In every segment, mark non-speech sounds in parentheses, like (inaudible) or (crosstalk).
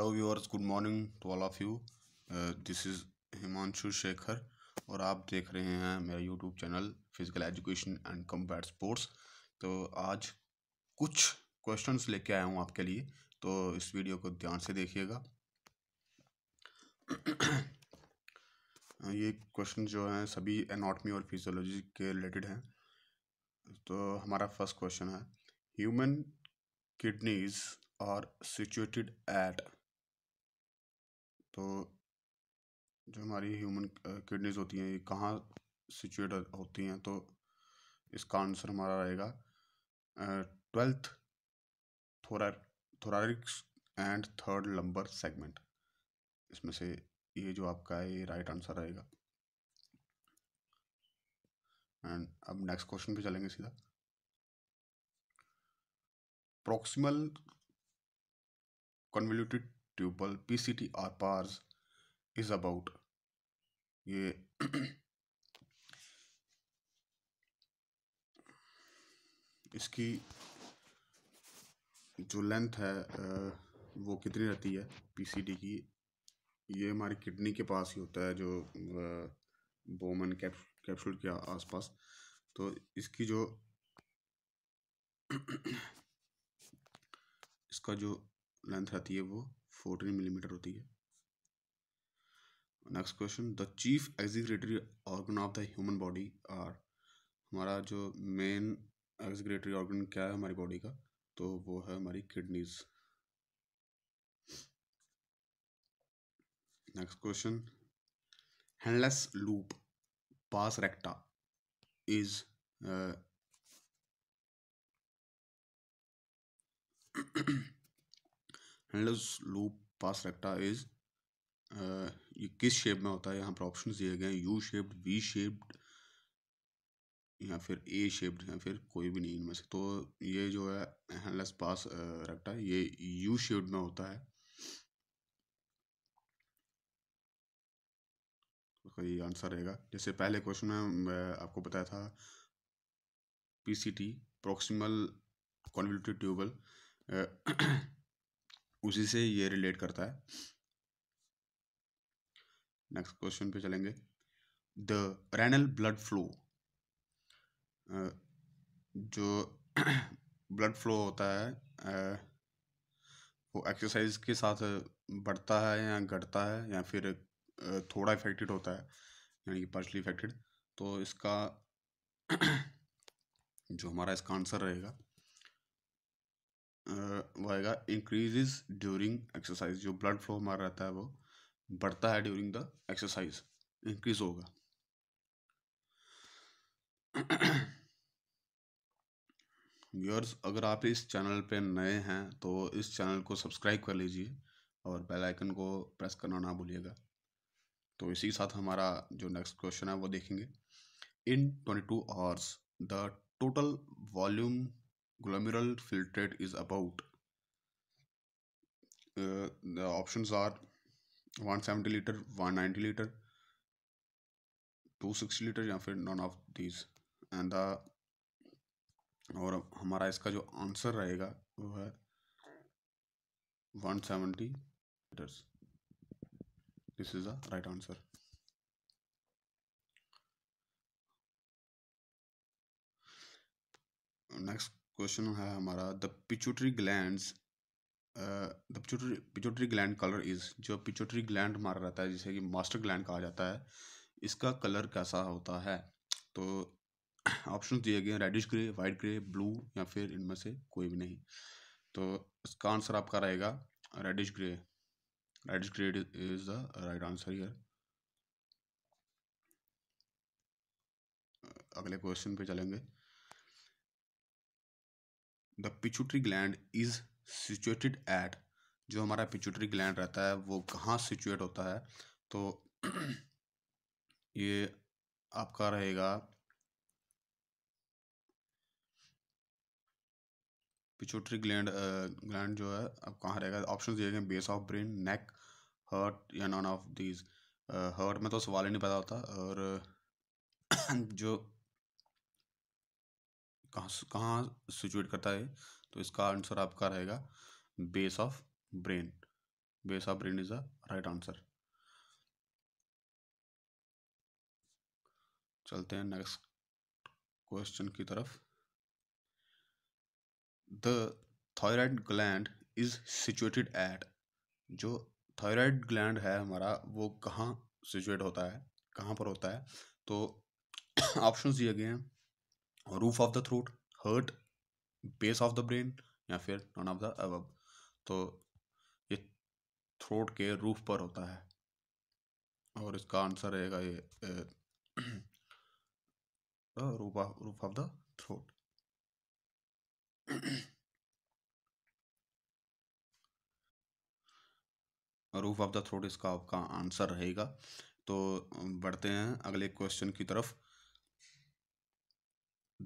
Hello viewers good morning to all of you this is Himanshu Shekhar और आप देख रहे हैं मेरा YouTube channel physical education and combat sports तो आज कुछ क्वेश्चंस लेके आया हूँ आपके लिए तो इस वीडियो को ध्यान से देखिएगा ये क्वेश्चन जो हैं सभी एनाटमी और फिजियोलॉजी के रिलेटेड हैं तो हमारा फर्स्ट क्वेश्चन है human kidneys are situated at तो जो हमारी ह्यूमन किडनीज होती हैं ये कहाँ सिचुएट होती हैं तो इसका आंसर हमारा रहेगा twelfth thora thoracic and third lumbar segment इसमें से ये जो आपका है ये राइट आंसर रहेगा एंड अब नेक्स्ट क्वेश्चन पे चलेंगे सीधा proximal convoluted tubule P C T or pars is about ये (clears throat) इसकी जो लेंथ है वो कितनी रहती है पीसीडी की ये हमारी किडनी के पास ही होता है जो बोमन कैप कैप्सूल के आसपास तो इसकी जो (clears throat) इसका जो लेंथ रहती है वो फोर्टीन मिलीमीटर होती है next question the chief excretory organ of the human body are हमारा जो मेन एग्जीक्यूटरी ऑर्गन क्या है हमारी बॉडी का तो वो है हमारी kidneys next question Henle's loop pars recta is uh, Henle's loop pars recta is ये किस शेप में होता है यहाँ पर ऑप्शन दिए गए यू शेप्ड वी शेप्ड या फिर ए शेप्ड या फिर कोई भी नहीं इनमें से तो ये जो है हैंडलेस पास रेक्टा ये यू शेप्ड में होता है तो ये आंसर रहेगा जैसे पहले क्वेश्चन में मैं uh, आपको बताया था पीसीटी प्रोक्सिमल कॉन्विल्टी ट्यूबल उसी से ये रिलेट करता है नेक्स्ट क्वेश्चन पे चलेंगे द रेनल ब्लड फ्लो जो ब्लड (clears throat) फ्लो होता है वो एक्सरसाइज के साथ बढ़ता है या घटता है या फिर थोड़ा इफेक्टेड होता है यानी कि पार्शली इफेक्टेड तो इसका (clears throat) जो हमारा इसका आंसर रहेगा वो आएगा इंक्रीजेज ड्यूरिंग एक्सरसाइज जो ब्लड फ्लो हमारा रहता है वो बढ़ता है ड्यूरिंग द एक्सरसाइज इंक्रीज होगा व्यूअर्स (clears throat) अगर आप इस चैनल पे नए हैं तो इस चैनल को सब्सक्राइब कर लीजिए और बेल आइकन को प्रेस करना ना भूलिएगा तो इसी के साथ हमारा जो नेक्स्ट क्वेश्चन है वो देखेंगे in twenty two hours the total volume glomerular filtrate is about uh, the options are 170 liter 190 liter 260 litre या फिर नॉन ऑफ दीज एंड और हमारा इसका जो आंसर रहेगा वो है 170 seventy litres this is the right answer next question है हमारा the pituitary gland the pituitary pituitary gland colour is जो पिचुटरी ग्लैंड हमारा रहता है जिसे कि मास्टर ग्लैंड कहा जाता है इसका कलर कैसा होता है तो ऑप्शन दिए गए हैं reddish grey white grey blue या फिर इनमें से कोई भी नहीं तो इसका आंसर आपका रहेगा reddish grey reddish grey is the right answer here अगले क्वेश्चन पे चलेंगे the pituitary gland is situated at जो हमारा पिचुटरी ग्लैंड रहता है वो कहाँ सिचुएट होता है तो ये आपका रहेगा पिचुटरी ग्लैंड ग्लैंड जो है अब कहाँ रहेगा ऑप्शन दिए गए base of brain neck heart या नॉन ऑफ दीज हर्ट में तो सवाल ही नहीं पता होता और जो कहाँ कहाँ सिचुएट करता है तो इसका आंसर आपका रहेगा base of brain base of brain is the right answer चलते हैं नेक्स्ट क्वेश्चन की तरफ the thyroid gland is situated at जो थायराइड ग्लैंड है हमारा वो कहाँ सिचुएट होता है कहाँ पर होता है तो ऑप्शंस (coughs) दिए गए हैं roof of the throat heart base of the brain या फिर नॉन ऑफ द अब तो ये थ्रोट के रूफ पर होता है और इसका आंसर रहेगा ये roof of roof of the throat roof of the throat इसका आपका आंसर रहेगा तो बढ़ते हैं अगले क्वेश्चन की तरफ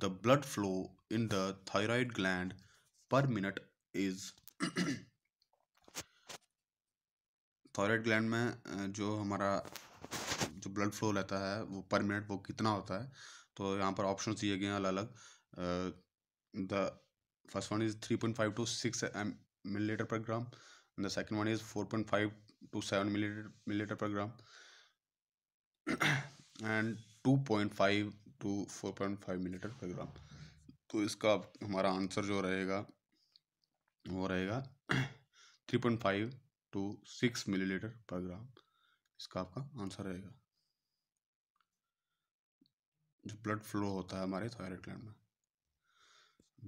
the blood flow in the gland per minute is is thyroid (clears throat) gland में जो हमारा जो ब्लड फ्लो रहता है वो पर मिनट वो कितना होता है तो यहाँ पर ऑप्शन दिए गए हैं अलग अलग the first one is three point five two six M millilitre per gram the second one is four point five two seven milli millilitre per gram and two point five two four point five millilitre per gram तो इसका हमारा answer जो रहेगा वो रहेगा three point five two six millilitre per gram इसका आपका answer रहेगा जो ब्लड फ्लो होता है हमारे थायराइड ग्लैंड में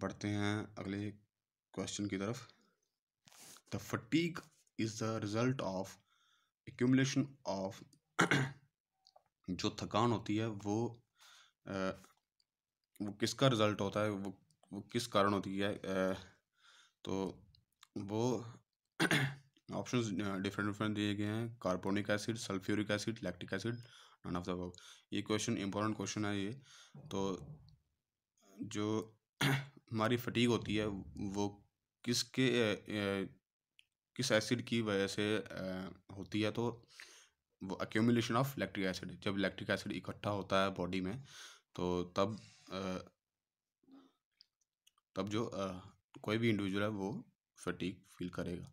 बढ़ते हैं अगले क्वेश्चन की तरफ the fatigue is the result of accumulation of जो थकान होती है वो वो किसका रिज़ल्ट होता है वो वो किस कारण होती है तो वो (clears throat) ऑप्शन डिफरेंट डिफरेंट दिए गए हैं carbonic acid sulphuric acid lactic acid none of the work ये क्वेश्चन इंपॉर्टेंट क्वेश्चन है ये तो जो (clears throat) हमारी फटीक होती है वो किसके किस एसिड की वजह से होती है तो वो अक्यूमुलेशन ऑफ लैक्टिक एसिड जब लैक्टिक एसिड इकट्ठा होता है बॉडी में तो तब तब जो कोई भी इंडिविजुअल है वो फटीक फील करेगा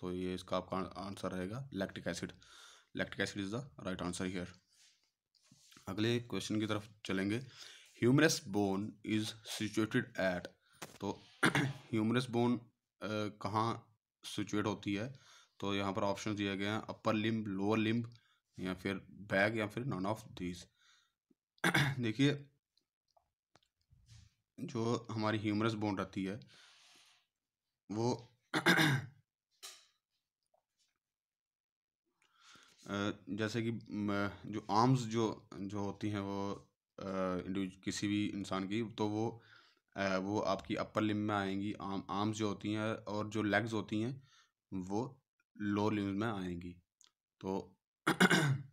तो ये इसका आपका आंसर रहेगा lactic acid lactic acid is the right answer here अगले क्वेश्चन की तरफ चलेंगे humerus bone is situated at तो ह्यूमरस (clears throat) बोन कहाँ सिचुएट होती है तो यहाँ पर ऑप्शन दिए गए हैं अपर लिम्ब लोअर लिम्ब या फिर बैग या फिर नॉन ऑफ दीज (clears throat) देखिए जो हमारी ह्यूमरस बोन रहती है वो (clears throat) जैसे कि जो आर्म्स जो जो होती हैं वो किसी भी इंसान की तो वो वो आपकी अपर लिम में आएंगी आर्म्स जो होती हैं और जो लेग्स होती हैं वो लोअर लिम्स में आएंगी तो (clears throat)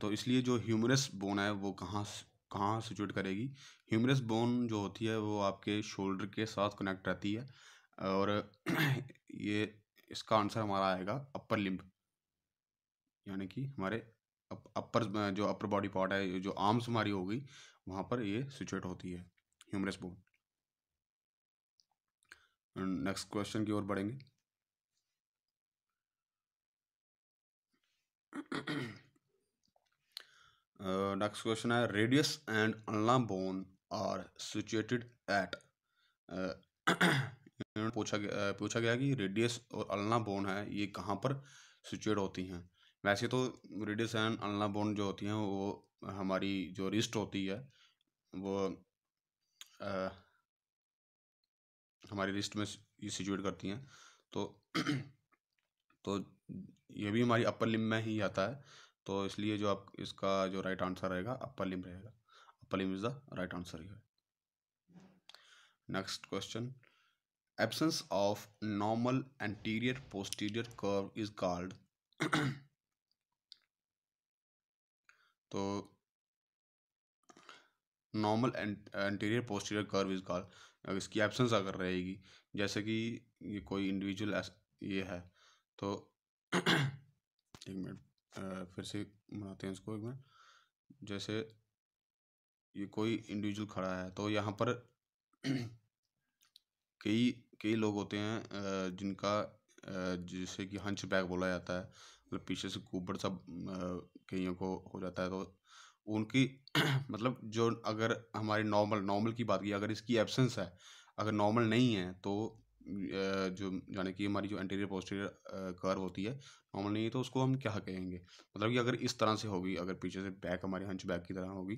तो इसलिए जो ह्यूमरस बोन है वो कहाँ कहाँ सिचुएट करेगी ह्यूमरस बोन जो होती है वो आपके शोल्डर के साथ कनेक्ट रहती है और (clears throat) ये इसका आंसर हमारा आएगा अपर लिम्ब यानी कि हमारे अप, अपर जो अपर बॉडी पार्ट है जो आर्म्स हमारी होगी वहाँ पर ये सिचुएट होती है ह्यूमरस बोन नेक्स्ट क्वेश्चन की ओर बढ़ेंगे (clears throat) (clears throat) नेक्स्ट uh, क्वेश्चन है radius and ulna bone are situated at पूछा गया uh, पूछा गया कि रेडियस और अल्ला बोन है ये कहाँ पर सिचुएट होती हैं वैसे तो रेडियस एंड अल्ला बोन जो होती हैं वो हमारी जो रिस्ट होती है वो आ, uh, हमारी रिस्ट में ये सिचुएट करती हैं तो (clears throat) तो ये भी हमारी अपर लिम में ही आता है तो इसलिए जो आप इसका जो राइट आंसर रहेगा अपर लिम रहेगा upper limb is the right answer here next question absence of normal anterior posterior curve is called तो normal anterior posterior curve is अगर इसकी एब्सेंस अगर रहेगी जैसे कि ये कोई इंडिविजुअल ये है तो (clears throat) एक मिनट फिर से बनाते हैं इसको एक मिनट जैसे ये कोई इंडिविजुअल खड़ा है तो यहाँ पर (clears throat) कई कई लोग होते हैं जिनका जैसे कि हंच बैग बोला जाता है मतलब पीछे से कुबड़ सब कईयों को हो जाता है तो उनकी (clears throat) मतलब जो अगर हमारी नॉर्मल नॉर्मल की बात की अगर इसकी एब्सेंस है अगर नॉर्मल नहीं है तो जो यानी कि हमारी जो एंटीरियर पोस्टीरियर कर्व होती है नॉर्मली तो उसको हम क्या कहेंगे मतलब कि अगर इस तरह से होगी अगर पीछे से बैक हमारी हंच बैक की तरह होगी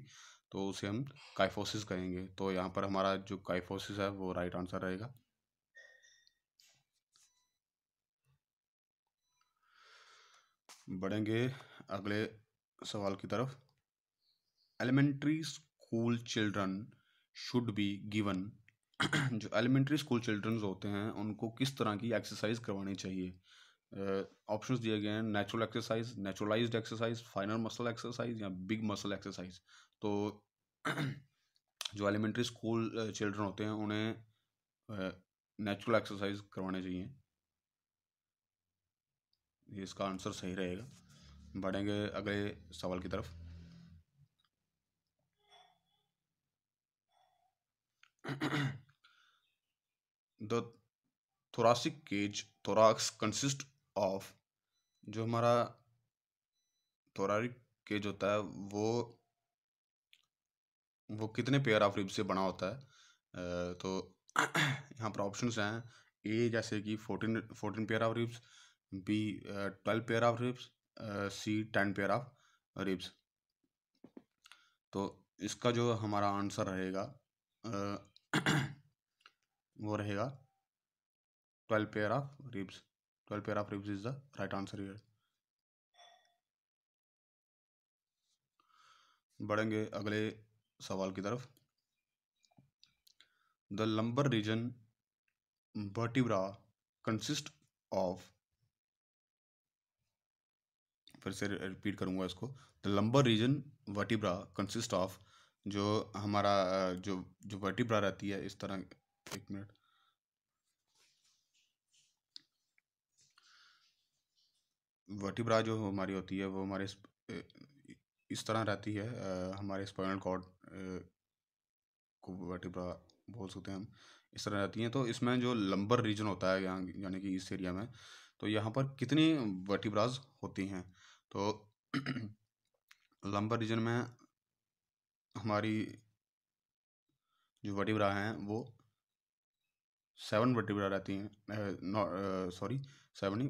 तो उसे हम काइफोसिस कहेंगे तो यहाँ पर हमारा जो काइफोसिस है वो राइट आंसर रहेगा बढ़ेंगे अगले सवाल की तरफ elementary school children should be given जो एलिमेंट्री स्कूल चिल्ड्रंस होते हैं उनको किस तरह की एक्सरसाइज करवानी चाहिए ऑप्शन दिए गए हैं natural exercise naturalized exercise final muscle exercise या बिग मसल एक्सरसाइज तो (clears throat) जो एलिमेंट्री स्कूल चिल्ड्रन होते हैं उन्हें नेचुरल एक्सरसाइज करवाने चाहिए ये इसका आंसर सही रहेगा बढ़ेंगे अगले सवाल की तरफ (clears throat) the thoracic cage thorax consist of जो हमारा थोरारिक केज होता है वो वो कितने पेयर ऑफ रिब्स से बना होता है तो (clears throat) यहाँ पर ऑप्शंस हैं ए जैसे कि fourteen fourteen pair of ribs B twelve pair of ribs C ten pair of ribs तो इसका जो हमारा आंसर रहेगा (clears throat) वो रहेगा twelve pair of ribs twelve pair of ribs is the right answer ये बढ़ेंगे अगले सवाल की तरफ the lumbar region vertebra consist of फिर से रिपीट करूंगा इसको the lumbar region vertebra consist of जो हमारा जो जो वर्टिब्रा रहती है इस तरह एक मिनट वर्टिब्रा जो हमारी होती है वो हमारे इस तरह रहती है हमारे स्पाइनल कॉर्ड को वर्टिब्रा बोल सकते हैं हम इस तरह रहती हैं तो इसमें जो लंबर रीजन होता है यहाँ यानी कि इस एरिया में तो यहाँ पर कितनी वर्टिब्राज होती हैं तो लंबर (clears throat) रीजन में हमारी जो वर्टिब्रा हैं वो सेवन वर्टिब्रा रहती हैं सॉरी सेवन ही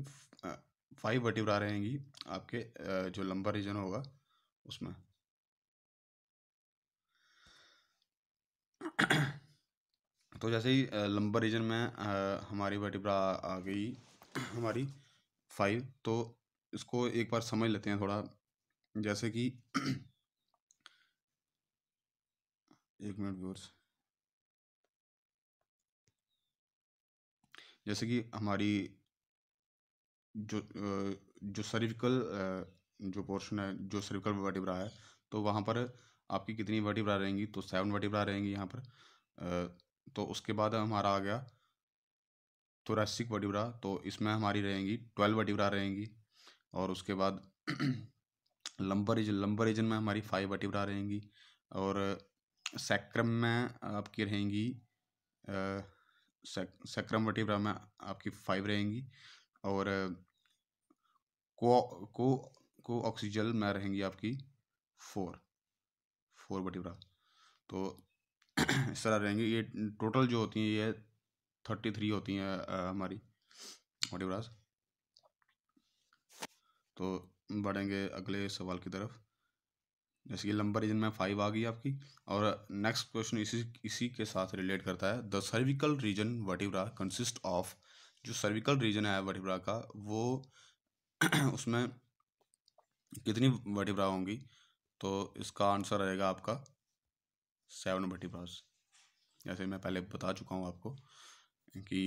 फाइव वर्टिब्रा रहेंगी आपके जो लंबा रीजन होगा उसमें तो जैसे ही लंबा रीजन में हमारी वर्टिब्रा आ गई हमारी फाइव तो इसको एक बार समझ लेते हैं थोड़ा जैसे कि एक मिनट व्यूअर्स जैसे कि हमारी जो जो सर्विकल जो पोर्शन है जो सर्विकल वर्टिब्रा है तो वहाँ पर आपकी कितनी वर्टिब्रा रहेंगी तो सेवन वर्टिब्रा रहेंगी यहाँ पर तो उसके बाद हमारा आ गया थोरेसिक वर्टिब्रा तो इसमें हमारी रहेंगी ट्वेल्व वर्टिब्रा रहेंगी और उसके बाद लंबर रीजन लंबर रीजन में हमारी फाइव वर्टिब्रा रहेंगी और सैक्रम में आपकी रहेंगी सेक्रम वर्टिब्रा में आपकी फाइव रहेंगी और को को को ऑक्सीजल में रहेंगी आपकी फोर फोर वर्टिब्रा तो (clears throat) इस तरह रहेंगे ये टोटल जो होती हैं ये थर्टी थ्री होती हैं हमारी वर्टिब्रास तो बढ़ेंगे अगले सवाल की तरफ जैसे कि लंबा रीजन में फाइव आ गई आपकी और नेक्स्ट क्वेश्चन इसी इसी के साथ रिलेट करता है the cervical region vertebra consist of जो सर्विकल रीजन है वर्टिब्रा का वो (clears throat) उसमें कितनी वटिब्रा होंगी तो इसका आंसर रहेगा आपका सेवन वर्टिब्रास जैसे मैं पहले बता चुका हूँ आपको कि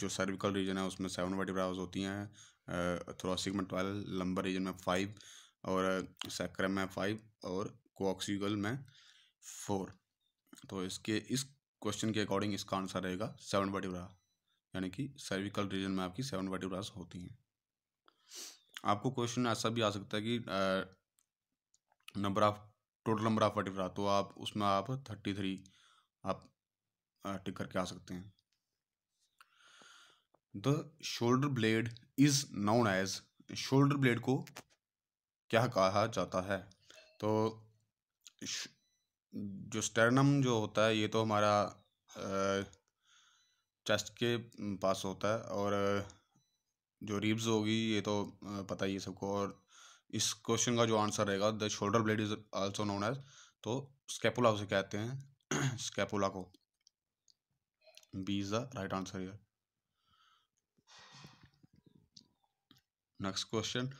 जो सर्विकल रीजन है उसमें सेवन वर्टिब्रास होती हैं थ्रोसिक में ट्वेल्व लंबर रीजन में फाइव और सैक्रम में फाइव और कोऑक्सीगल में फोर तो इसके इस क्वेश्चन के अकॉर्डिंग इसका आंसर रहेगा सेवन वर्टिब्रा यानी कि सर्विकल रीजन में आपकी सेवन वर्टिब्रास होती हैं आपको क्वेश्चन ऐसा भी आ सकता है कि number of total number of vertebra तो आप उसमें आप थर्टी थ्री आप टिक करके आ सकते हैं the shoulder blade is known as shoulder blade को क्या कहा जाता है तो जो स्टर्नम जो होता है ये तो हमारा चेस्ट के पास होता है और जो रिब्स होगी ये तो पता ही है सबको और इस क्वेश्चन का जो आंसर रहेगा the shoulder blade is also known as तो स्कैपुला उसे कहते हैं (clears throat) स्कैपुला को B is the right answer यार next question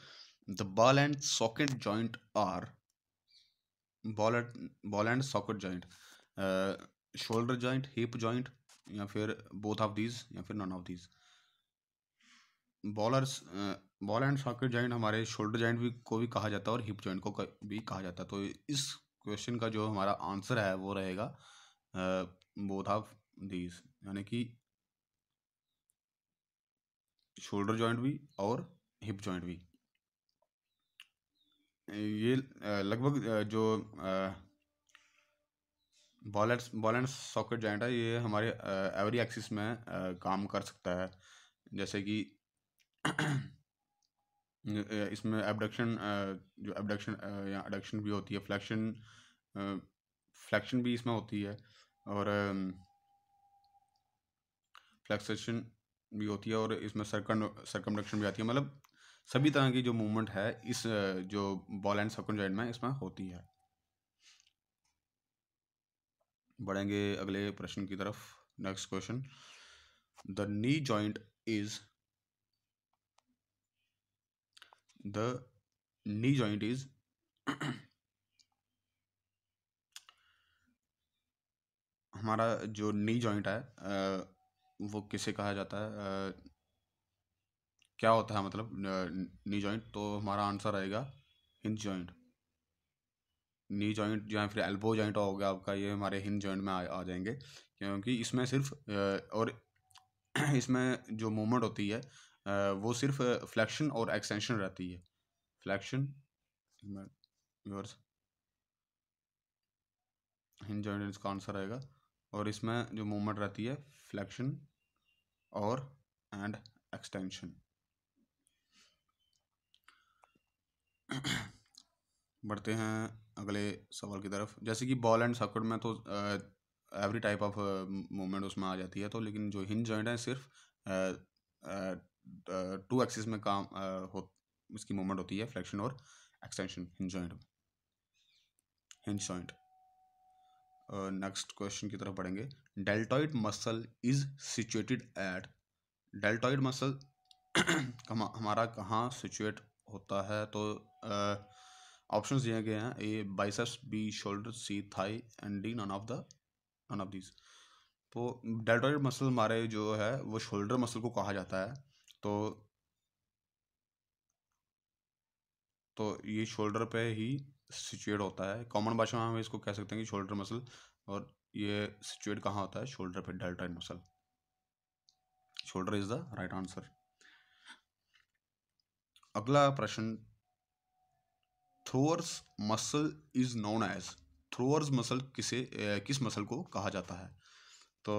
the ball and socket joint are ball and ball and socket joint uh, shoulder joint hip joint या फिर both of these या फिर none of these बॉलर्स ball and socket joint हमारे shoulder joint भी को भी कहा जाता है और हिप जॉइंट को भी कहा जाता है तो इस क्वेश्चन का जो हमारा आंसर है वो रहेगा बोथ ऑफ दीज यानी कि शोल्डर जॉइंट भी और हिप जॉइंट भी ये लगभग जो बॉलेट्स बॉलेंस सॉकेट जॉइंट है ये हमारे एवरी एक्सिस में काम कर सकता है जैसे कि इसमें एबडक्शन जो एबडक्शन या एडक्शन भी होती है फ्लैक्शन फ्लैक्शन भी इसमें होती है और फ्लैक्सेशन भी होती है और इसमें सरकम सरकमडक्शन भी आती है मतलब सभी तरह की जो मूवमेंट है इस जो बॉल एंड सेकंड जॉइंट में इसमें होती है बढ़ेंगे अगले प्रश्न की तरफ next question the knee joint is the knee joint is हमारा जो नी जॉइंट है वो किसे कहा जाता है क्या होता है मतलब नी जॉइंट तो हमारा आंसर आएगा हिंज जॉइंट नी जॉइंट या फिर एल्बो जॉइंट हो गया आपका ये हमारे हिंज जॉइंट में आ, आ जाएंगे क्योंकि इसमें सिर्फ (clears throat) और इसमें जो मूवमेंट होती है वो सिर्फ फ्लैक्शन और एक्सटेंशन रहती है फ्लैक्शन योर्स हिंज जॉइंट इसका आंसर आएगा और इसमें जो मूवमेंट रहती है फ्लैक्शन और एंड एक्सटेंशन बढ़ते हैं अगले सवाल की तरफ जैसे कि बॉल एंड सर्कुट में तो एवरी टाइप ऑफ मूवमेंट उसमें आ जाती है तो लेकिन जो हिंज जॉइंट है सिर्फ टू एक्सिस में काम आ, हो इसकी मूवमेंट होती है फ्लेक्शन और एक्सटेंशन हिंज जॉइंट में हिंज जॉइंट नेक्स्ट क्वेश्चन की तरफ बढ़ेंगे deltoid muscle is situated at deltoid muscle हमारा कहाँ सिचुएट होता है तो ऑप्शंस दिए गए हैं A biceps B shoulder C thigh and D none of the none of this तो डेल्टॉइड मसल हमारे जो है वो शोल्डर मसल को कहा जाता है तो तो ये शोल्डर पे ही सिचुएट होता है कॉमन भाषा में हम इसको कह सकते हैं कि शोल्डर मसल और ये सिचुएट कहाँ होता है शोल्डर पे deltoid muscle shoulder is the right answer अगला प्रश्न throwers muscle is known as throwers muscle किसे किस मसल को कहा जाता है तो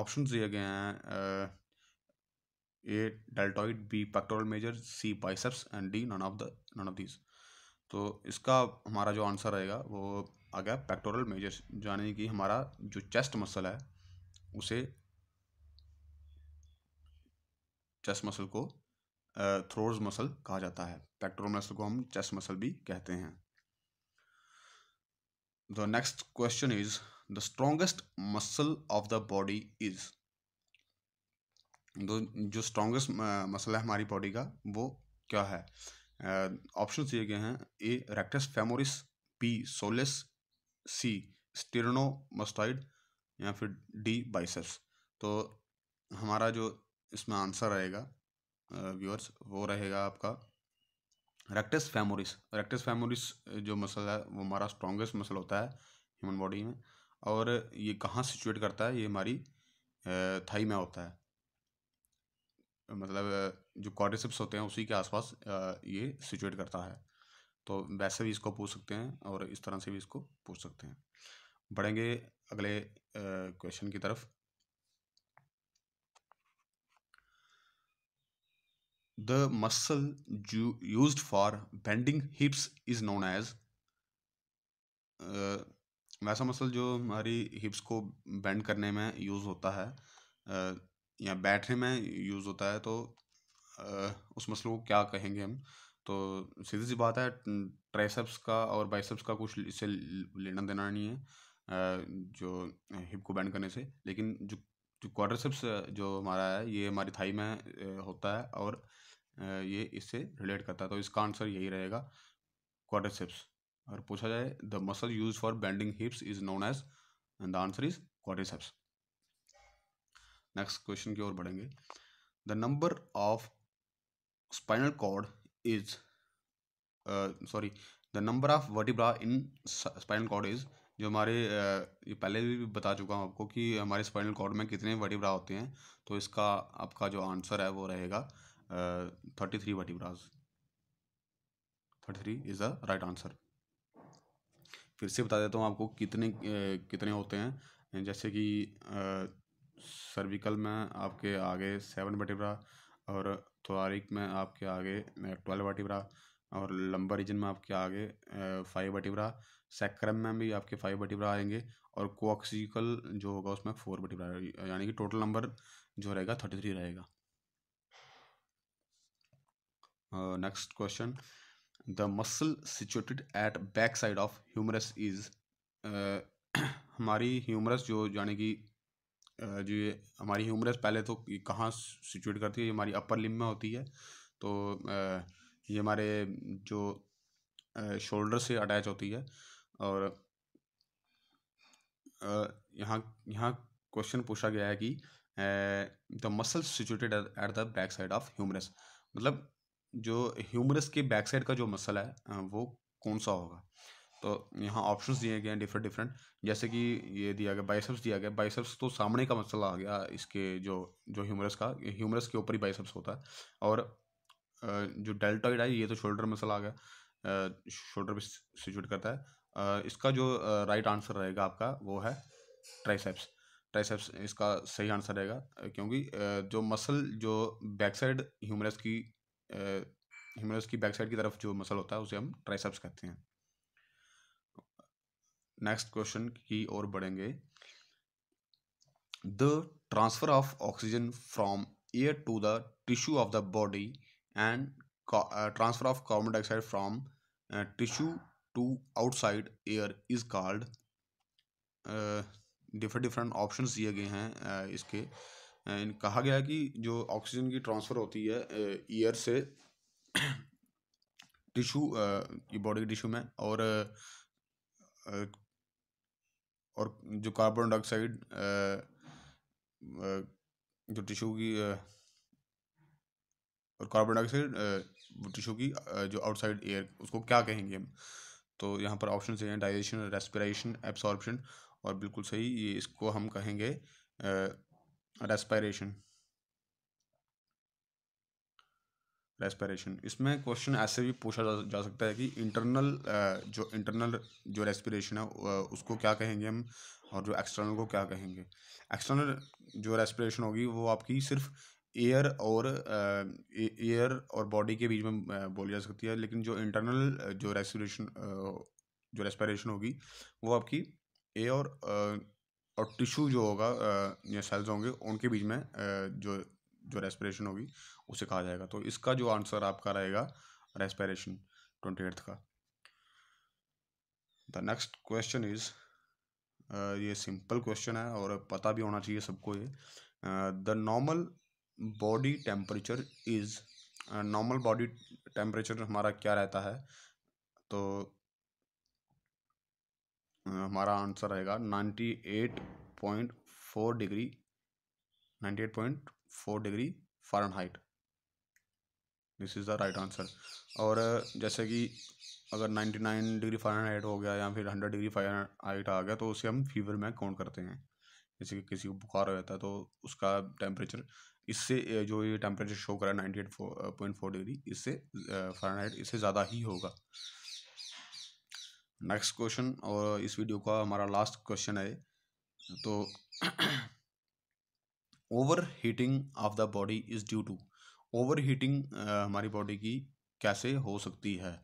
ऑप्शन दिए गए हैं A deltoid B pectoral major C biceps and D none of the none of these तो इसका हमारा जो आंसर रहेगा वो आ गया पेक्टोरल मेजर यानी कि हमारा जो चेस्ट मसल है उसे चेस्ट मसल को थ्रोज मसल कहा जाता है पेक्टोरल मसल को हम चेस्ट मसल भी कहते हैं the next question is the strongest muscle of the body is जो स्ट्रोंगेस्ट मसल है हमारी बॉडी का वो क्या है ऑप्शन दिए गए हैं A rectus femoris B soleus C mastoid या फिर डी बाइसेप्स तो हमारा जो इसमें आंसर आएगा व्यूअर्स वो रहेगा आपका रेक्टस फैमोरिस रेक्टस फैमोरिस जो मसल है वो हमारा स्ट्रॉन्गेस्ट मसल होता है ह्यूमन बॉडी में और ये कहाँ सिचुएट करता है ये हमारी थाई में होता है मतलब जो क्वाड्रिसेप्स होते हैं उसी के आसपास ये सिचुएट करता है तो वैसे भी इसको पूछ सकते हैं और इस तरह से भी इसको पूछ सकते हैं बढ़ेंगे अगले क्वेश्चन की तरफ The muscle used for bending hips is known as uh, वैसा मसल जो हमारी हिप्स को बेंड करने में यूज़ होता है uh, या बैठने में यूज़ होता है तो uh, उस मसल को क्या कहेंगे हम तो सीधी सी बात है ट्राइसेप्स का और बाइसप्स का कुछ इससे लेना देना नहीं है uh, जो हिप को बैंड करने से लेकिन जो जो क्वाड्रिसेप्स जो हमारा है ये हमारी थाई में होता है और ये इससे रिलेट करता है तो इसका आंसर यही रहेगा क्वाड्रिसेप्स और पूछा जाए the muscle use for bending hips is known as the answer is quadriceps next question की ओर बढ़ेंगे the number of spinal cord is sorry the number of vertebra in spinal cord is जो हमारे ये पहले भी बता चुका हूँ आपको कि हमारे स्पाइनल कॉर्ड में कितने वटिब्रा होते हैं तो इसका आपका जो आंसर है वो रहेगा thirty three vertebras thirty three is the right answer फिर से बता देता हूँ आपको कितने कितने होते हैं जैसे कि सर्विकल में आपके आगे सेवन वटिब्रा और थोरिक में आपके आगे ट्वेल्व वटिब्रा और लंबा रीजन में आपके आगे फाइव वटिब्रा सेक्रम में भी आपके फाइव बटीब्रा आएंगे और कोऑक्सिकल जो होगा उसमें फोर बटीब्रा यानी कि टोटल नंबर जो रहेगा थर्टी थ्री रहेगा next question the muscle situated at back side of humerus is हमारी ह्यूमरस जो यानी कि जो ये हमारी ह्यूमरस पहले तो कहाँ सिचुएट करती है ये हमारी अपर लिम में होती है तो ये हमारे जो शोल्डर से अटैच होती है और यहाँ यहाँ क्वेश्चन पूछा गया है कि the muscle situated at the back side of humerus मतलब जो ह्यूमरस के बैक साइड का जो मसल है वो कौन सा होगा तो यहाँ ऑप्शंस दिए गए हैं डिफरेंट डिफरेंट जैसे कि ये दिया गया बाइसेप्स दिया गया बाइसेप्स तो सामने का मसल आ गया इसके जो जो ह्यूमरस का ह्यूमरस के ऊपर ही बाइसेप्स होता है और जो डेल्टॉइड है ये तो शोल्डर मसल आ गया शोल्डर पे सिचुएट करता है इसका जो राइट आंसर रहेगा आपका वो है ट्राइसेप्स ट्राइसेप्स इसका सही आंसर रहेगा क्योंकि जो मसल जो बैक साइड ह्यूमरस की ह्यूमरस की बैक साइड की तरफ जो मसल होता है उसे हम ट्राइसेप्स कहते हैं नेक्स्ट क्वेश्चन की ओर बढ़ेंगे the transfer of oxygen from air to the tissue of the body and transfer of carbon dioxide from tissue to outside air is called different different option दिए गए हैं uh, इसके इन कहा गया कि जो ऑक्सीजन की ट्रांसफ़र होती है ईयर uh, से टिशू बॉडी uh, के टिशू में और और जो कार्बन डाइऑक्साइड जो टिशू की और कार्बन डाइऑक्साइड टिशू की जो आउटसाइड एयर उसको क्या कहेंगे हम तो यहाँ पर ऑप्शन सही हैं डाइजेशन रेस्पिरेशन एब्सॉर्प्शन और बिल्कुल सही ये इसको हम कहेंगे रेस्पिरेशन रेस्पिरेशन इसमें क्वेश्चन ऐसे भी पूछा जा, जा सकता है कि इंटरनल जो इंटरनल जो रेस्पिरेशन है उसको क्या कहेंगे हम और जो एक्सटर्नल को क्या कहेंगे एक्सटर्नल जो रेस्पिरेशन होगी वो आपकी सिर्फ एयर और एयर और बॉडी के बीच में बोली जा सकती है लेकिन जो इंटरनल जो रेस्पिरेशन जो रेस्पिरेशन होगी वो आपकी एयर और और टिश्यू जो होगा या सेल्स होंगे उनके बीच में जो जो रेस्पिरेशन होगी उसे कहा जाएगा तो इसका जो आंसर आपका रहेगा रेस्पिरेशन ट्वेंटी एट्थ का द नेक्स्ट क्वेश्चन इज ये सिंपल क्वेश्चन है और पता भी होना चाहिए सबको ये the normal body temperature is normal body temperature हमारा क्या रहता है तो uh, हमारा आंसर रहेगा ninety eight point four degree ninety eight point four degree Fahrenheit this is the right answer और uh, जैसे कि अगर नाइन्टी नाइन डिग्री फ़ारेनहाइट हो गया या फिर हंड्रेड डिग्री फ़ारेनहाइट आ गया तो उसे हम फीवर में काउंट करते हैं जैसे कि किसी को बुखार हो जाता है तो उसका टेम्परेचर इससे जो ये टेम्परेचर शो करा ninety eight point four degree इससे फ़ारेनहाइट इससे ज़्यादा ही होगा नेक्स्ट क्वेश्चन और इस वीडियो का हमारा लास्ट क्वेश्चन है तो over heating of the body is due to over heating हमारी बॉडी की कैसे हो सकती है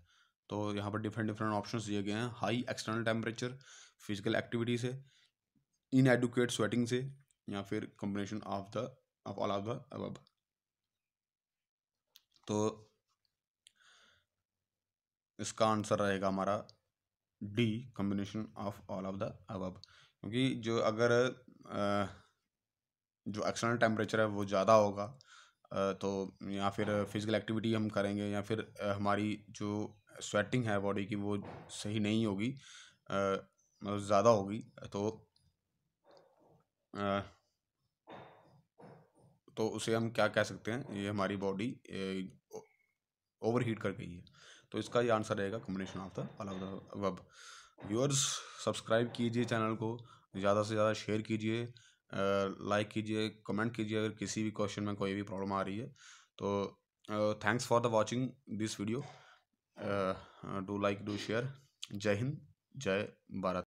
तो यहाँ पर डिफरेंट डिफरेंट ऑप्शन दिए गए हैं high external temperature physical activity से इनएडुकेट स्वेटिंग से या फिर कॉम्बिनेशन ऑफ द तो of all of the above. तो इसका आंसर रहेगा हमारा D combination of all of the above क्योंकि जो अगर जो एक्सटर्नल टेम्परेचर है वो ज़्यादा होगा तो या फिर फिज़िकल एक्टिविटी हम करेंगे या फिर हमारी जो स्वेटिंग है बॉडी की वो सही नहीं होगी मतलब ज़्यादा होगी तो तो उसे हम क्या कह सकते हैं ये हमारी बॉडी ओवर हीट कर गई है तो इसका ये आंसर रहेगा कॉम्बिनेशन ऑफ द अलग वब व्यूअर्स सब्सक्राइब कीजिए चैनल को ज़्यादा से ज़्यादा शेयर कीजिए लाइक कीजिए कमेंट कीजिए अगर किसी भी क्वेश्चन में कोई भी प्रॉब्लम आ रही है तो thanks for the watching this video do like do share जय हिंद जय भारत